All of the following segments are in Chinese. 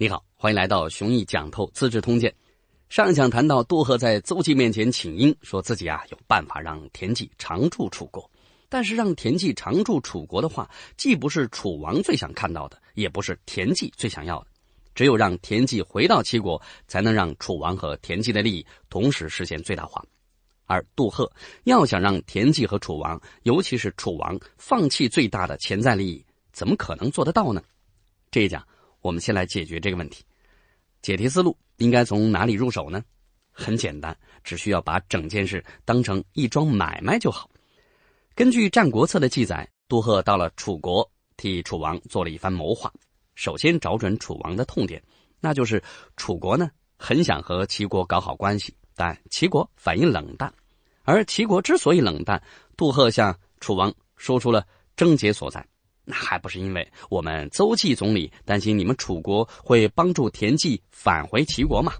你好，欢迎来到雄毅讲透《资治通鉴》。上讲谈到杜赫在邹忌面前请缨，说自己啊有办法让田忌常驻楚国。但是让田忌常驻楚国的话，既不是楚王最想看到的，也不是田忌最想要的。只有让田忌回到齐国，才能让楚王和田忌的利益同时实现最大化。而杜赫要想让田忌和楚王，尤其是楚王放弃最大的潜在利益。怎么可能做得到呢？这一讲，我们先来解决这个问题。解题思路应该从哪里入手呢？很简单，只需要把整件事当成一桩买卖就好。根据《战国策》的记载，杜赫到了楚国，替楚王做了一番谋划。首先找准楚王的痛点，那就是楚国呢很想和齐国搞好关系，但齐国反应冷淡。而齐国之所以冷淡，杜赫向楚王说出了症结所在。那还不是因为我们邹忌总理担心你们楚国会帮助田忌返回齐国嘛？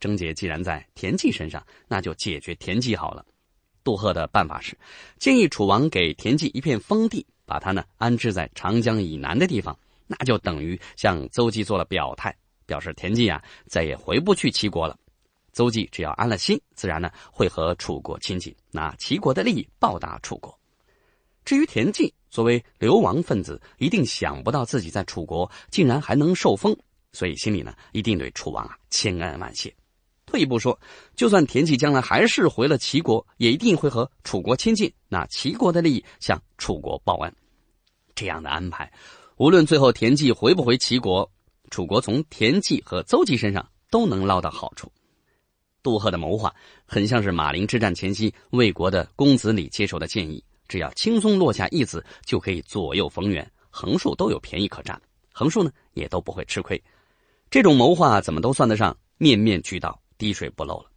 症结既然在田忌身上，那就解决田忌好了。杜赫的办法是，建议楚王给田忌一片封地，把他呢安置在长江以南的地方，那就等于向邹忌做了表态，表示田忌啊再也回不去齐国了。邹忌只要安了心，自然呢会和楚国亲近，拿齐国的利益报答楚国。至于田忌。作为流亡分子，一定想不到自己在楚国竟然还能受封，所以心里呢一定对楚王啊千恩万谢。退一步说，就算田忌将来还是回了齐国，也一定会和楚国亲近。那齐国的利益向楚国报恩，这样的安排，无论最后田忌回不回齐国，楚国从田忌和邹忌身上都能捞到好处。杜赫的谋划很像是马陵之战前夕魏国的公子李接受的建议。只要轻松落下一子，就可以左右逢源，横竖都有便宜可占，横竖呢也都不会吃亏。这种谋划怎么都算得上面面俱到、滴水不漏了。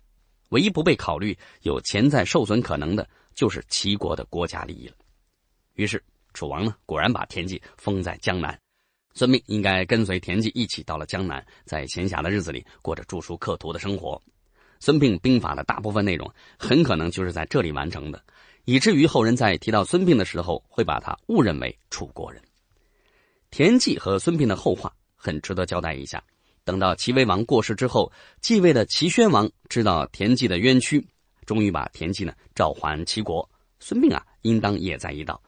唯一不被考虑、有潜在受损可能的，就是齐国的国家利益了。于是，楚王呢果然把田忌封在江南。孙膑应该跟随田忌一起到了江南，在闲暇的日子里过着著书刻图的生活。《孙膑兵法》的大部分内容很可能就是在这里完成的。以至于后人在提到孙膑的时候，会把他误认为楚国人。田忌和孙膑的后话很值得交代一下。等到齐威王过世之后，继位的齐宣王知道田忌的冤屈，终于把田忌呢召还齐国。孙膑啊，应当也在一道。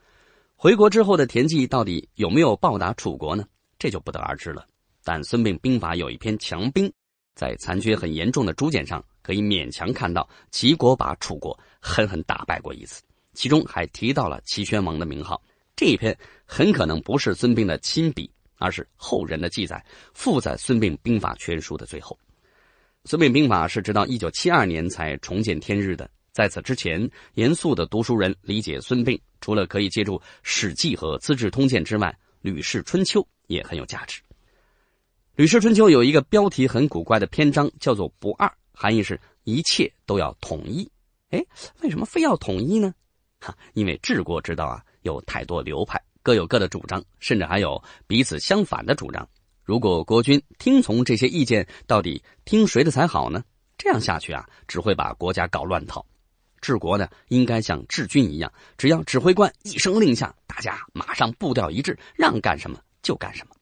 回国之后的田忌到底有没有报答楚国呢？这就不得而知了。但《孙膑兵法》有一篇《强兵》。在残缺很严重的竹简上，可以勉强看到齐国把楚国狠狠打败过一次，其中还提到了齐宣王的名号。这一篇很可能不是孙膑的亲笔，而是后人的记载，附在《孙膑兵法》全书的最后。《孙膑兵法》是直到一九七二年才重见天日的。在此之前，严肃的读书人理解孙膑，除了可以借助《史记》和《资治通鉴》之外，《吕氏春秋》也很有价值。《吕氏春秋》有一个标题很古怪的篇章，叫做“不二”，含义是一切都要统一。哎，为什么非要统一呢？哈，因为治国之道啊，有太多流派，各有各的主张，甚至还有彼此相反的主张。如果国君听从这些意见，到底听谁的才好呢？这样下去啊，只会把国家搞乱套。治国呢，应该像治军一样，只要指挥官一声令下，大家马上步调一致，让干什么就干什么。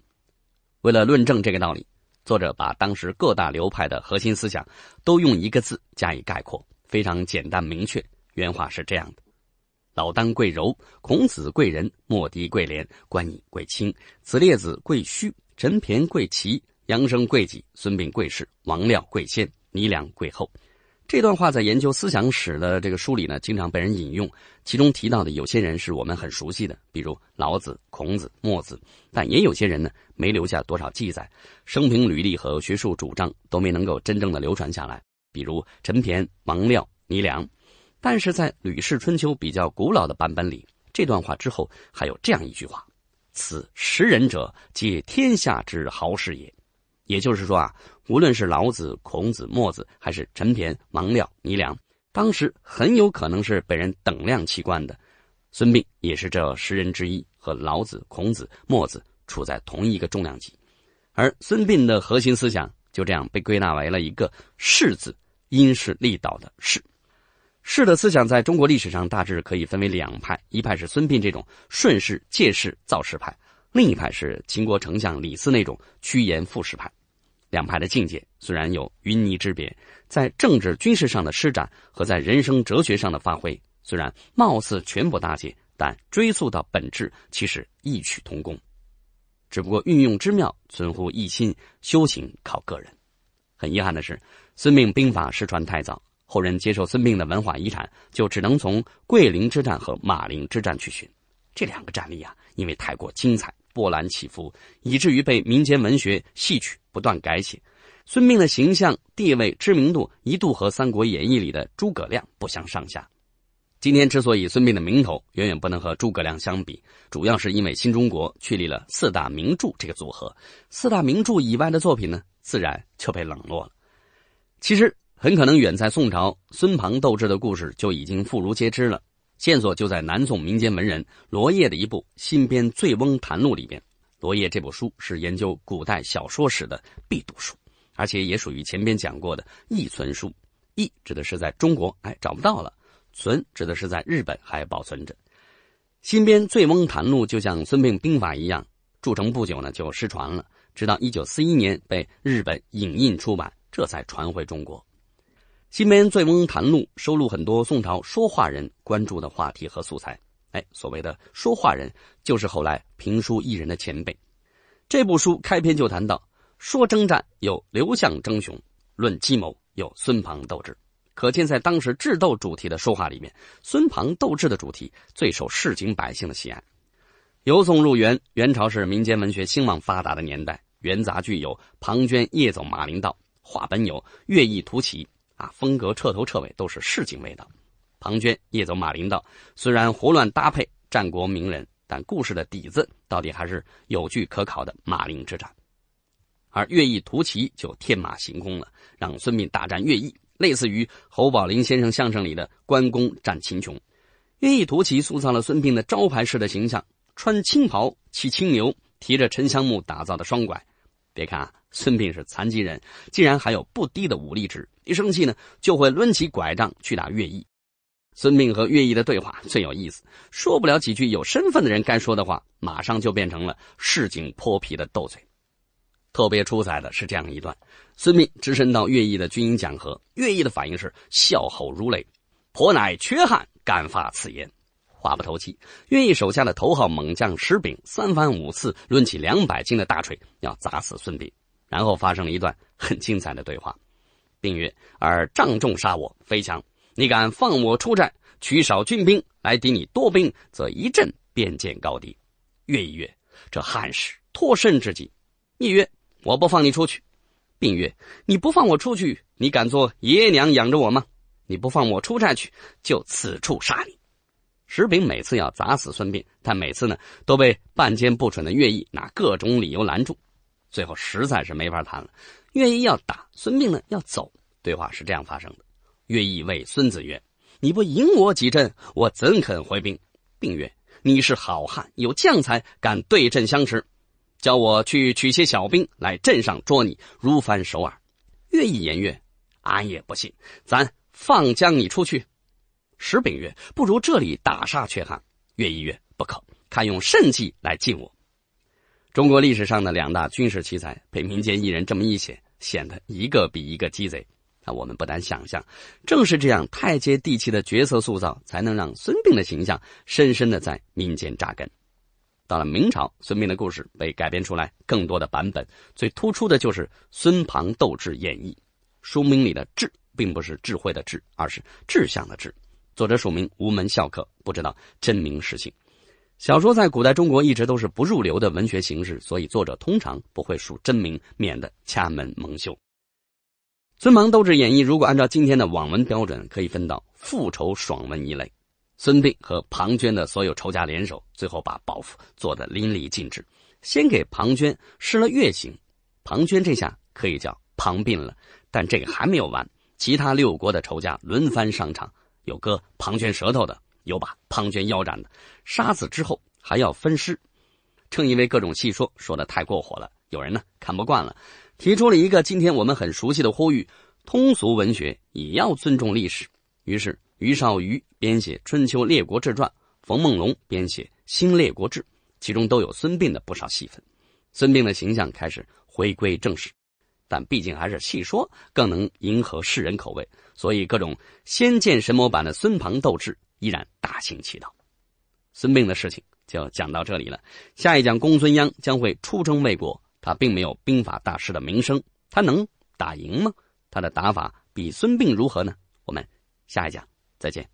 为了论证这个道理，作者把当时各大流派的核心思想都用一个字加以概括，非常简单明确。原话是这样的：老当贵柔，孔子贵仁，莫迪贵廉，关羽贵清，子列子贵虚，陈骈贵齐，杨生贵己，孙膑贵士，王廖贵先，倪良贵后。这段话在研究思想史的这个书里呢，经常被人引用。其中提到的有些人是我们很熟悉的，比如老子、孔子、墨子；但也有些人呢，没留下多少记载，生平履历和学术主张都没能够真正的流传下来，比如陈田、王廖、倪良。但是在《吕氏春秋》比较古老的版本里，这段话之后还有这样一句话：“此识人者，皆天下之豪士也。”也就是说啊，无论是老子、孔子、墨子，还是陈田、王廖、倪良，当时很有可能是被人等量器官的。孙膑也是这十人之一，和老子、孔子、墨子处在同一个重量级。而孙膑的核心思想就这样被归纳为了一个“势”字，因势利导的“势”。势的思想在中国历史上大致可以分为两派：一派是孙膑这种顺势借势造势派；另一派是秦国丞相李斯那种趋炎附势派。两派的境界虽然有云泥之别，在政治军事上的施展和在人生哲学上的发挥，虽然貌似全不搭界，但追溯到本质，其实异曲同工。只不过运用之妙，存乎一心。修行靠个人。很遗憾的是，孙膑兵法失传太早，后人接受孙膑的文化遗产，就只能从桂林之战和马陵之战去寻。这两个战例啊，因为太过精彩。波澜起伏，以至于被民间文学、戏曲不断改写。孙膑的形象、地位、知名度一度和《三国演义》里的诸葛亮不相上下。今天之所以孙膑的名头远远不能和诸葛亮相比，主要是因为新中国确立了四大名著这个组合，四大名著以外的作品呢，自然就被冷落了。其实，很可能远在宋朝，孙庞斗智的故事就已经妇孺皆知了。线索就在南宋民间文人罗烨的一部新编《醉翁谈录》里边。罗烨这部书是研究古代小说史的必读书，而且也属于前边讲过的易存书。易指的是在中国哎找不到了，存指的是在日本还保存着。新编《醉翁谈录》就像《孙膑兵法》一样，铸成不久呢就失传了，直到一九四一年被日本影印出版，这才传回中国。《新编醉翁谈录》收录很多宋朝说话人关注的话题和素材。哎，所谓的说话人，就是后来评书艺人的前辈。这部书开篇就谈到：说征战有刘向争雄，论计谋有孙庞斗智。可见，在当时智斗主题的说话里面，孙庞斗智的主题最受市井百姓的喜爱。由宋入元，元朝是民间文学兴旺发达的年代。元杂剧有《庞涓夜走马陵道》，话本有《乐毅图奇》，风格彻头彻尾都是市井味道。庞涓夜走马陵道，虽然胡乱搭配战国名人，但故事的底子到底还是有据可考的。马陵之战，而乐毅图奇就天马行空了，让孙膑大战乐毅，类似于侯宝林先生相声里的关公战秦琼。乐毅图奇塑造了孙膑的招牌式的形象：穿青袍，骑青牛，提着沉香木打造的双拐。别看啊，孙膑是残疾人，竟然还有不低的武力值。一生气呢，就会抡起拐杖去打乐毅。孙膑和乐毅的对话最有意思，说不了几句有身份的人该说的话，马上就变成了市井泼皮的斗嘴。特别出彩的是这样一段：孙膑只身到乐毅的军营讲和，乐毅的反应是笑吼如雷：“婆乃缺汉，敢发此言，话不投机。”乐毅手下的头号猛将石炳三番五次抡起两百斤的大锤要砸死孙膑，然后发生了一段很精彩的对话。并曰：“尔仗众杀我，非强。你敢放我出战，取少军兵来敌你多兵，则一阵便见高低。”乐一曰：“这汉室脱身之计。”逆曰：“我不放你出去。”并曰：“你不放我出去，你敢做爷娘养着我吗？你不放我出战去，就此处杀你。”石炳每次要砸死孙膑，但每次呢都被半奸不蠢的乐毅拿各种理由拦住，最后实在是没法谈了。乐毅要打孙膑呢，要走。对话是这样发生的：越义谓孙子曰：“你不赢我几阵，我怎肯回兵？”并曰：“你是好汉，有将才，敢对阵相持，叫我去取些小兵来镇上捉你，如翻首耳。”乐毅言曰：“俺也不信，咱放将你出去。”石炳曰：“不如这里打杀缺汉。”乐毅曰：“不可，他用甚计来进我？”中国历史上的两大军事奇才被民间艺人这么一写，显得一个比一个鸡贼。啊，我们不难想象，正是这样太接地气的角色塑造，才能让孙膑的形象深深的在民间扎根。到了明朝，孙膑的故事被改编出来更多的版本，最突出的就是《孙庞斗智》演绎。书名里的“智”并不是智慧的“智”，而是志向的“志”。作者署名无门笑客，不知道真名实姓。小说在古代中国一直都是不入流的文学形式，所以作者通常不会署真名，免得家门蒙羞。《孙庞斗志演义》如果按照今天的网文标准，可以分到复仇爽文一类。孙膑和庞涓的所有仇家联手，最后把报复做得淋漓尽致。先给庞涓施了月刑，庞涓这下可以叫庞膑了。但这个还没有完，其他六国的仇家轮番上场，有割庞涓舌头的。有把庞涓腰斩的，杀死之后还要分尸。正因为各种戏说说的太过火了，有人呢看不惯了，提出了一个今天我们很熟悉的呼吁：通俗文学也要尊重历史。于是于少愚编写《春秋列国志传》，冯梦龙编写《新列国志》，其中都有孙膑的不少戏份。孙膑的形象开始回归正史，但毕竟还是戏说，更能迎合世人口味，所以各种《仙剑神魔版》的孙庞斗智。依然大行其道。孙膑的事情就讲到这里了，下一讲公孙鞅将会出征魏国。他并没有兵法大师的名声，他能打赢吗？他的打法比孙膑如何呢？我们下一讲再见。